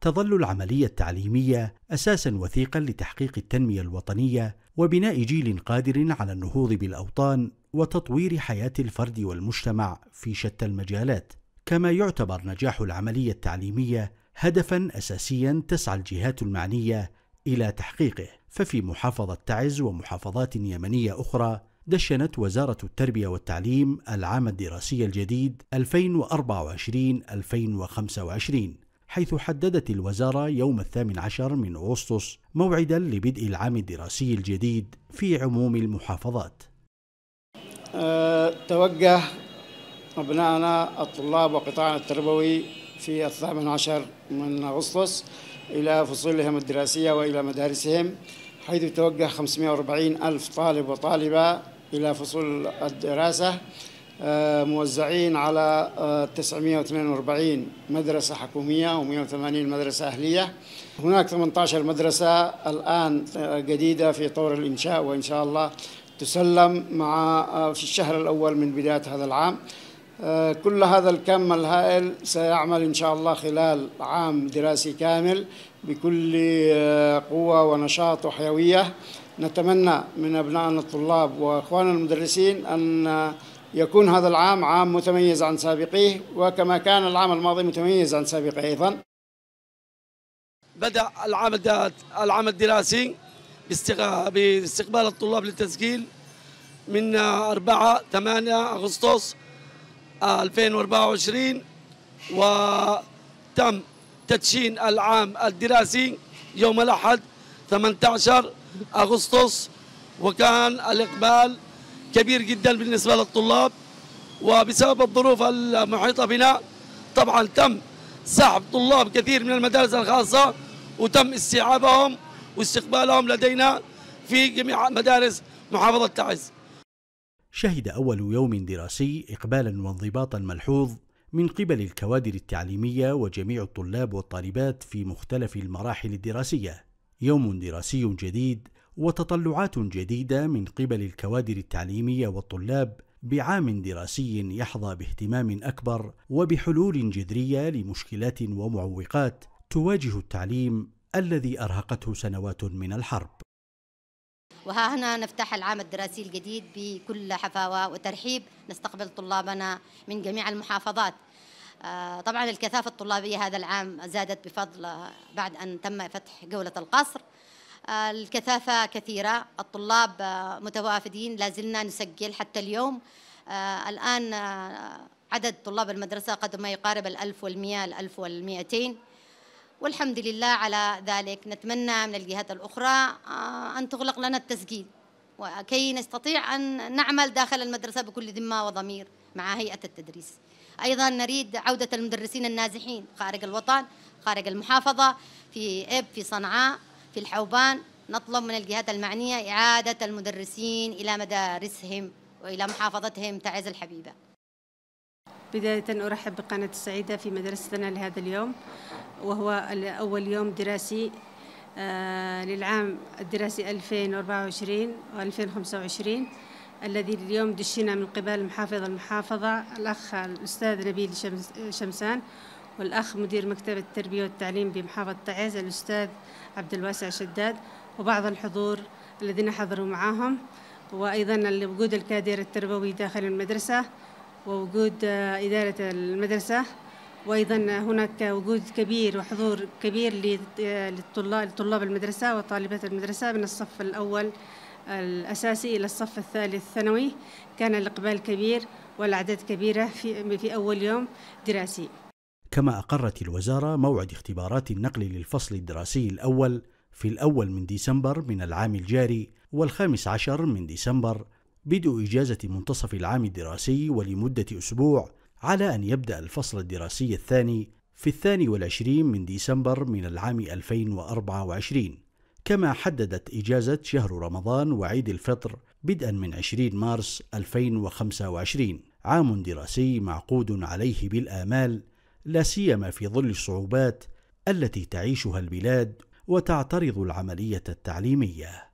تظل العملية التعليمية أساسا وثيقا لتحقيق التنمية الوطنية وبناء جيل قادر على النهوض بالأوطان وتطوير حياة الفرد والمجتمع في شتى المجالات، كما يعتبر نجاح العملية التعليمية هدفا أساسيا تسعى الجهات المعنية إلى تحقيقه، ففي محافظة تعز ومحافظات يمنية أخرى دشنت وزارة التربية والتعليم العام الدراسي الجديد 2024 2025 حيث حددت الوزارة يوم الثامن عشر من أغسطس موعدا لبدء العام الدراسي الجديد في عموم المحافظات أه توجه أبنائنا الطلاب وقطاعنا التربوي في الثامن عشر من أغسطس إلى فصولهم الدراسية وإلى مدارسهم حيث توجه 540 ألف طالب وطالبة إلى فصول الدراسة آه، موزعين على 942 آه، مدرسة حكومية و180 مدرسة أهلية هناك 18 مدرسة الآن آه، جديدة في طور الإنشاء وإن شاء الله تسلم مع في الشهر الأول من بداية هذا العام كل هذا الكم الهائل سيعمل إن شاء الله خلال عام دراسي كامل بكل قوة ونشاط وحيوية نتمنى من أبنائنا الطلاب وإخواننا المدرسين أن يكون هذا العام عام متميز عن سابقيه وكما كان العام الماضي متميز عن سابقه أيضا بدأ العام العام الدراسي باستقبال الطلاب للتسجيل من 4 8 أغسطس 2024 وتم تدشين العام الدراسي يوم الأحد 18 أغسطس وكان الإقبال كبير جدا بالنسبة للطلاب وبسبب الظروف المحيطة بنا طبعا تم سحب طلاب كثير من المدارس الخاصة وتم استيعابهم واستقبالهم لدينا في جميع مدارس محافظة تعز شهد أول يوم دراسي إقبالا وانضباطا ملحوظ من قبل الكوادر التعليمية وجميع الطلاب والطالبات في مختلف المراحل الدراسية يوم دراسي جديد وتطلعات جديده من قبل الكوادر التعليميه والطلاب بعام دراسي يحظى باهتمام اكبر وبحلول جذريه لمشكلات ومعوقات تواجه التعليم الذي ارهقته سنوات من الحرب. وها هنا نفتح العام الدراسي الجديد بكل حفاوه وترحيب نستقبل طلابنا من جميع المحافظات. آه، طبعا الكثافه الطلابيه هذا العام زادت بفضل بعد ان تم فتح جوله القصر الكثافة كثيرة الطلاب آه، متوافدين لازلنا نسجل حتى اليوم آه، الآن آه، عدد طلاب المدرسة قد ما يقارب الألف والمئة الألف والمئتين والحمد لله على ذلك نتمنى من الجهات الأخرى أن تغلق لنا التسجيل وكي نستطيع أن نعمل داخل المدرسة بكل ذمة وضمير مع هيئة التدريس أيضا نريد عودة المدرسين النازحين خارج الوطن خارج المحافظة في إب في صنعاء في الحوبان نطلب من الجهات المعنية إعادة المدرسين إلى مدارسهم وإلى محافظتهم تعز الحبيبة بداية أرحب بقناة السعيدة في مدرستنا لهذا اليوم وهو أول يوم دراسي آه، للعام الدراسي 2024 و2025 الذي اليوم دشنا من قبل محافظ المحافظة الأخ الأستاذ نبيل شمسان والأخ مدير مكتب التربية والتعليم بمحافظة تعز الأستاذ عبد الواسع شداد وبعض الحضور الذين حضروا معاهم وأيضا وجود الكادر التربوي داخل المدرسة ووجود إدارة المدرسة وأيضا هناك وجود كبير وحضور كبير للطلاب المدرسة وطالبات المدرسة من الصف الأول الأساسي إلى الصف الثالث ثانوي كان الإقبال كبير والأعداد كبيرة في أول يوم دراسي كما أقرت الوزارة موعد اختبارات النقل للفصل الدراسي الأول في الأول من ديسمبر من العام الجاري والخامس عشر من ديسمبر بدء إجازة منتصف العام الدراسي ولمدة أسبوع على أن يبدأ الفصل الدراسي الثاني في الثاني والعشرين من ديسمبر من العام 2024 كما حددت إجازة شهر رمضان وعيد الفطر بدءا من 20 مارس 2025 عام دراسي معقود عليه بالآمال لا سيما في ظل الصعوبات التي تعيشها البلاد وتعترض العمليه التعليميه